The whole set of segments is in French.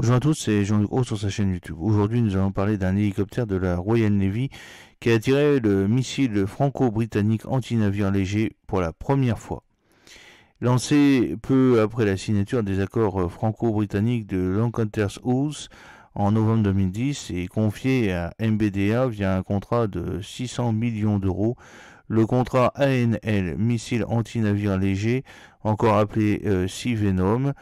Bonjour à tous, c'est Jean-Luc Haut sur sa chaîne YouTube. Aujourd'hui, nous allons parler d'un hélicoptère de la Royal Navy qui a tiré le missile franco-britannique anti-navire léger pour la première fois. Lancé peu après la signature des accords franco-britanniques de Lancaster's House en novembre 2010 et confié à MBDA via un contrat de 600 millions d'euros, le contrat ANL, missile anti-navire léger, encore appelé euh, Sea Venom,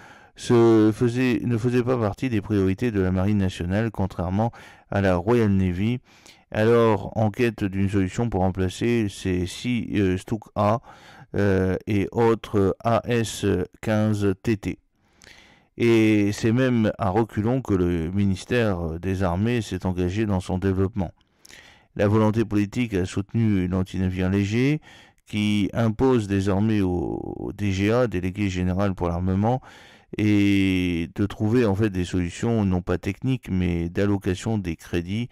faisait, ne faisait pas partie des priorités de la Marine nationale, contrairement à la Royal Navy. Alors, en quête d'une solution pour remplacer ces six euh, Stuk A euh, et autres AS-15TT. Et c'est même à reculons que le ministère des Armées s'est engagé dans son développement. La volonté politique a soutenu l'antinavire léger, qui impose désormais au DGA, délégué général pour l'armement, et de trouver en fait des solutions non pas techniques mais d'allocation des crédits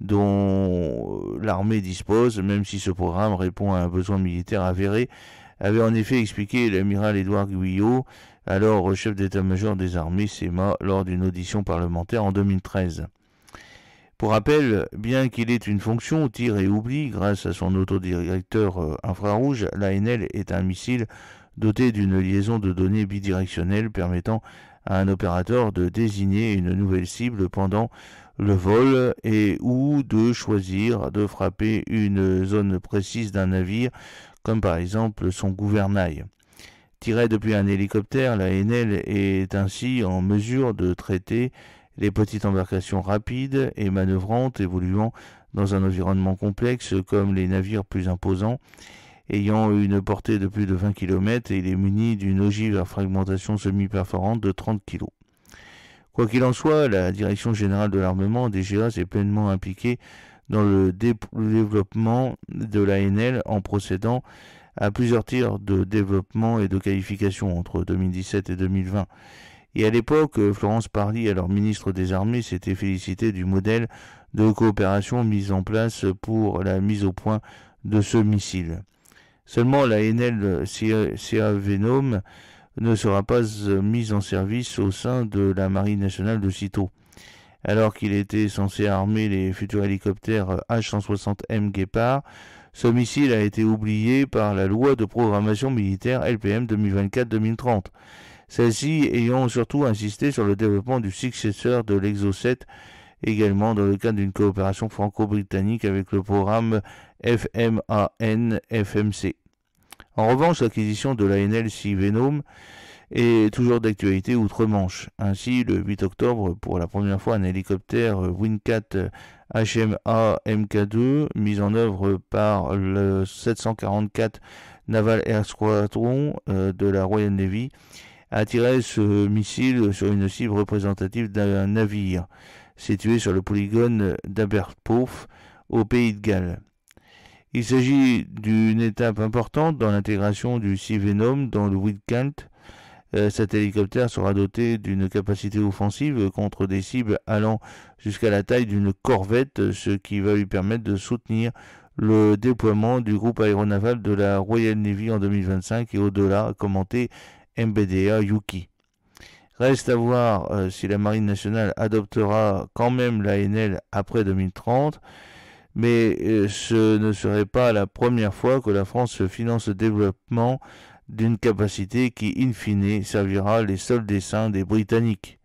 dont euh, l'armée dispose, même si ce programme répond à un besoin militaire avéré, avait en effet expliqué l'amiral Édouard Guyot, alors chef d'état-major des armées SEMA, lors d'une audition parlementaire en 2013. Pour rappel, bien qu'il ait une fonction tir et oubli grâce à son autodirecteur euh, infrarouge, l'ANL est un missile doté d'une liaison de données bidirectionnelle permettant à un opérateur de désigner une nouvelle cible pendant le vol et ou de choisir de frapper une zone précise d'un navire, comme par exemple son gouvernail. Tirée depuis un hélicoptère, la NL est ainsi en mesure de traiter les petites embarcations rapides et manœuvrantes évoluant dans un environnement complexe comme les navires plus imposants ayant une portée de plus de 20 km et il est muni d'une ogive à fragmentation semi-perforante de 30 kg. Quoi qu'il en soit, la Direction générale de l'armement DGA s'est pleinement impliquée dans le, développement de l'ANL en procédant à plusieurs tirs de développement et de qualification entre 2017 et 2020. Et à l'époque, Florence Parly, alors ministre des Armées, s'était félicitée du modèle de coopération mis en place pour la mise au point de ce missile. Seulement, la NL CA Venom ne sera pas euh, mise en service au sein de la Marine nationale de sitôt Alors qu'il était censé armer les futurs hélicoptères H-160M euh, Guépard, ce missile a été oublié par la loi de programmation militaire LPM 2024-2030, celle-ci ayant surtout insisté sur le développement du successeur de l'Exocet également dans le cadre d'une coopération franco-britannique avec le programme FMAN-FMC. En revanche, l'acquisition de la l'ANL Venom est toujours d'actualité outre-Manche. Ainsi, le 8 octobre, pour la première fois, un hélicoptère Wincat HMA MK2, mis en œuvre par le 744 Naval Air Squadron euh, de la Royal Navy, a tiré ce missile sur une cible représentative d'un navire situé sur le polygone d'Aberpouf au Pays de Galles. Il s'agit d'une étape importante dans l'intégration du C-Venom dans le Wildcat. Euh, cet hélicoptère sera doté d'une capacité offensive contre des cibles allant jusqu'à la taille d'une corvette, ce qui va lui permettre de soutenir le déploiement du groupe aéronaval de la Royal Navy en 2025 et au-delà, commenté MBDA Yuki. Reste à voir euh, si la Marine nationale adoptera quand même l'ANL après 2030, mais euh, ce ne serait pas la première fois que la France finance le développement d'une capacité qui, in fine, servira les seuls desseins des Britanniques.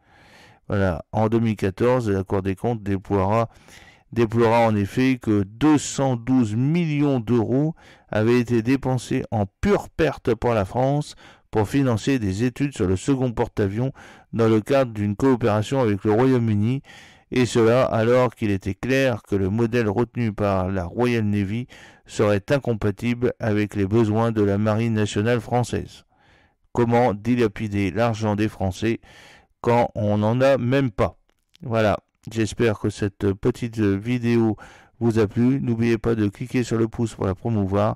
Voilà, en 2014, la Cour des comptes déploiera déplora en effet que 212 millions d'euros avaient été dépensés en pure perte pour la France pour financer des études sur le second porte-avions dans le cadre d'une coopération avec le Royaume-Uni, et cela alors qu'il était clair que le modèle retenu par la Royal Navy serait incompatible avec les besoins de la Marine nationale française. Comment dilapider l'argent des Français quand on n'en a même pas Voilà, j'espère que cette petite vidéo vous a plu. N'oubliez pas de cliquer sur le pouce pour la promouvoir